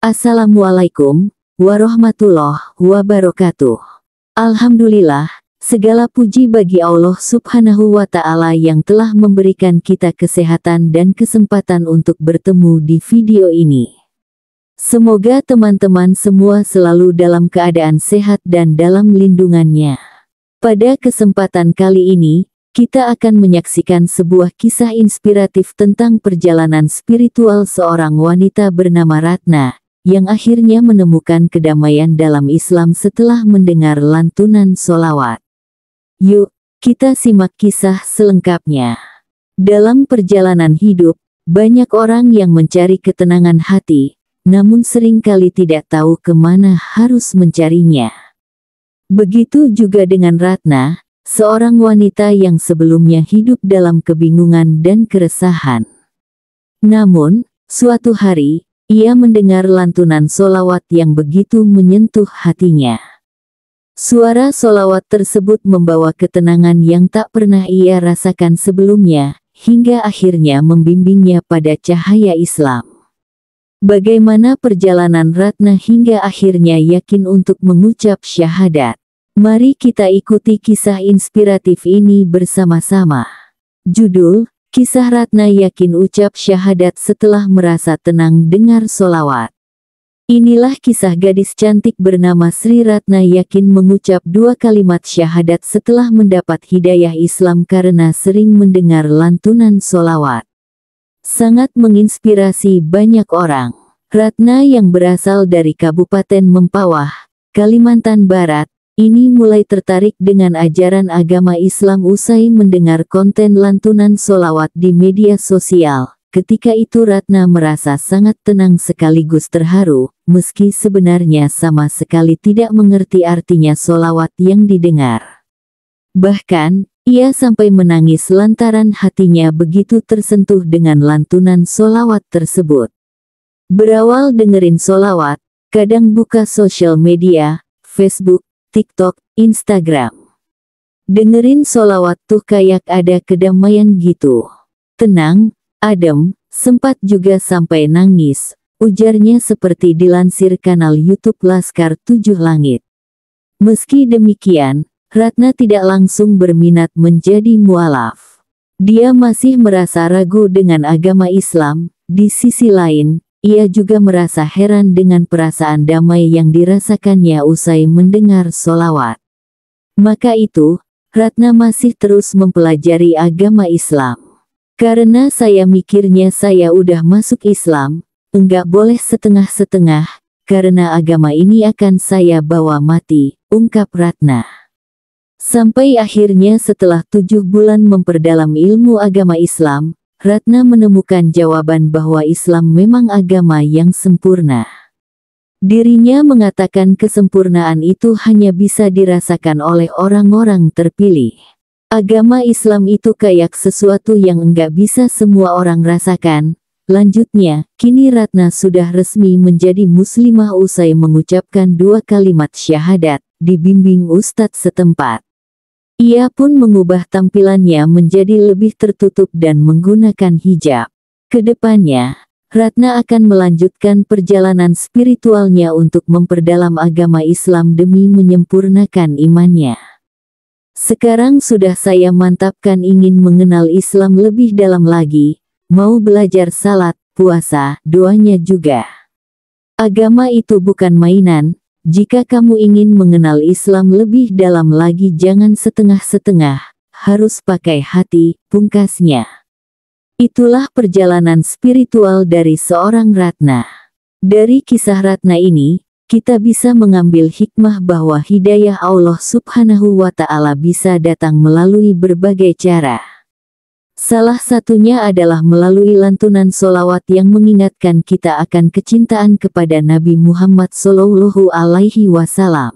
Assalamualaikum warahmatullahi wabarakatuh. Alhamdulillah, segala puji bagi Allah Subhanahu wa Ta'ala yang telah memberikan kita kesehatan dan kesempatan untuk bertemu di video ini. Semoga teman-teman semua selalu dalam keadaan sehat dan dalam lindungannya. Pada kesempatan kali ini, kita akan menyaksikan sebuah kisah inspiratif tentang perjalanan spiritual seorang wanita bernama Ratna, yang akhirnya menemukan kedamaian dalam Islam setelah mendengar lantunan solawat. Yuk, kita simak kisah selengkapnya. Dalam perjalanan hidup, banyak orang yang mencari ketenangan hati, namun seringkali tidak tahu kemana harus mencarinya. Begitu juga dengan Ratna, seorang wanita yang sebelumnya hidup dalam kebingungan dan keresahan. Namun, suatu hari, ia mendengar lantunan solawat yang begitu menyentuh hatinya. Suara solawat tersebut membawa ketenangan yang tak pernah ia rasakan sebelumnya, hingga akhirnya membimbingnya pada cahaya Islam. Bagaimana perjalanan Ratna hingga akhirnya yakin untuk mengucap syahadat. Mari kita ikuti kisah inspiratif ini bersama-sama. Judul, Kisah Ratna yakin ucap syahadat setelah merasa tenang dengar solawat. Inilah kisah gadis cantik bernama Sri Ratna yakin mengucap dua kalimat syahadat setelah mendapat hidayah Islam karena sering mendengar lantunan solawat. Sangat menginspirasi banyak orang. Ratna yang berasal dari Kabupaten Mempawah, Kalimantan Barat, ini mulai tertarik dengan ajaran agama Islam usai mendengar konten lantunan solawat di media sosial. Ketika itu Ratna merasa sangat tenang sekaligus terharu, meski sebenarnya sama sekali tidak mengerti artinya solawat yang didengar. Bahkan, ia sampai menangis lantaran hatinya begitu tersentuh dengan lantunan solawat tersebut. Berawal dengerin solawat, kadang buka sosial media, Facebook, TikTok, Instagram. Dengerin solawat tuh kayak ada kedamaian gitu. Tenang, adem, sempat juga sampai nangis, ujarnya seperti dilansir kanal YouTube Laskar Tujuh Langit. Meski demikian, Ratna tidak langsung berminat menjadi mualaf. Dia masih merasa ragu dengan agama Islam, di sisi lain, ia juga merasa heran dengan perasaan damai yang dirasakannya usai mendengar solawat. Maka itu, Ratna masih terus mempelajari agama Islam. Karena saya mikirnya saya udah masuk Islam, enggak boleh setengah-setengah, karena agama ini akan saya bawa mati, ungkap Ratna. Sampai akhirnya setelah tujuh bulan memperdalam ilmu agama Islam, Ratna menemukan jawaban bahwa Islam memang agama yang sempurna. Dirinya mengatakan kesempurnaan itu hanya bisa dirasakan oleh orang-orang terpilih. Agama Islam itu kayak sesuatu yang enggak bisa semua orang rasakan. Lanjutnya, kini Ratna sudah resmi menjadi muslimah usai mengucapkan dua kalimat syahadat, dibimbing ustadz setempat. Ia pun mengubah tampilannya menjadi lebih tertutup dan menggunakan hijab. Kedepannya, Ratna akan melanjutkan perjalanan spiritualnya untuk memperdalam agama Islam demi menyempurnakan imannya. Sekarang sudah saya mantapkan ingin mengenal Islam lebih dalam lagi, mau belajar salat, puasa, doanya juga. Agama itu bukan mainan, jika kamu ingin mengenal Islam lebih dalam lagi jangan setengah-setengah, harus pakai hati, pungkasnya. Itulah perjalanan spiritual dari seorang Ratna. Dari kisah Ratna ini, kita bisa mengambil hikmah bahwa hidayah Allah subhanahu wa ta'ala bisa datang melalui berbagai cara. Salah satunya adalah melalui lantunan solawat yang mengingatkan kita akan kecintaan kepada Nabi Muhammad Sallallahu Alaihi Wasallam.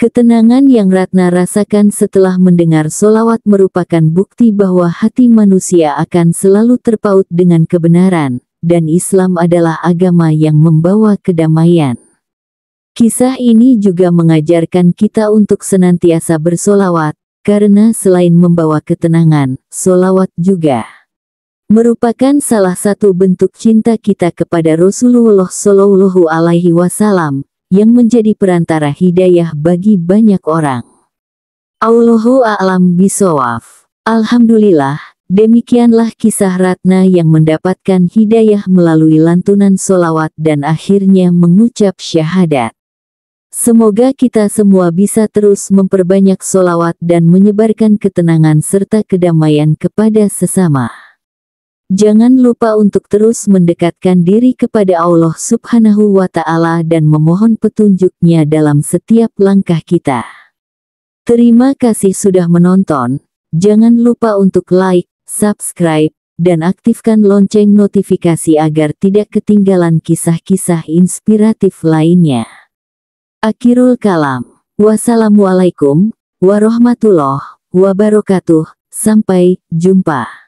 Ketenangan yang Ratna rasakan setelah mendengar solawat merupakan bukti bahwa hati manusia akan selalu terpaut dengan kebenaran, dan Islam adalah agama yang membawa kedamaian. Kisah ini juga mengajarkan kita untuk senantiasa bersolawat, karena selain membawa ketenangan, solawat juga merupakan salah satu bentuk cinta kita kepada Rasulullah Shallallahu Alaihi Wasallam yang menjadi perantara hidayah bagi banyak orang. Allahu a'lam bisawaf. Alhamdulillah, demikianlah kisah Ratna yang mendapatkan hidayah melalui lantunan solawat dan akhirnya mengucap syahadat. Semoga kita semua bisa terus memperbanyak solawat dan menyebarkan ketenangan serta kedamaian kepada sesama. Jangan lupa untuk terus mendekatkan diri kepada Allah subhanahu wa ta'ala dan memohon petunjuknya dalam setiap langkah kita. Terima kasih sudah menonton, jangan lupa untuk like, subscribe, dan aktifkan lonceng notifikasi agar tidak ketinggalan kisah-kisah inspiratif lainnya. Akhirul kalam. Wassalamualaikum warahmatullahi wabarakatuh. Sampai jumpa.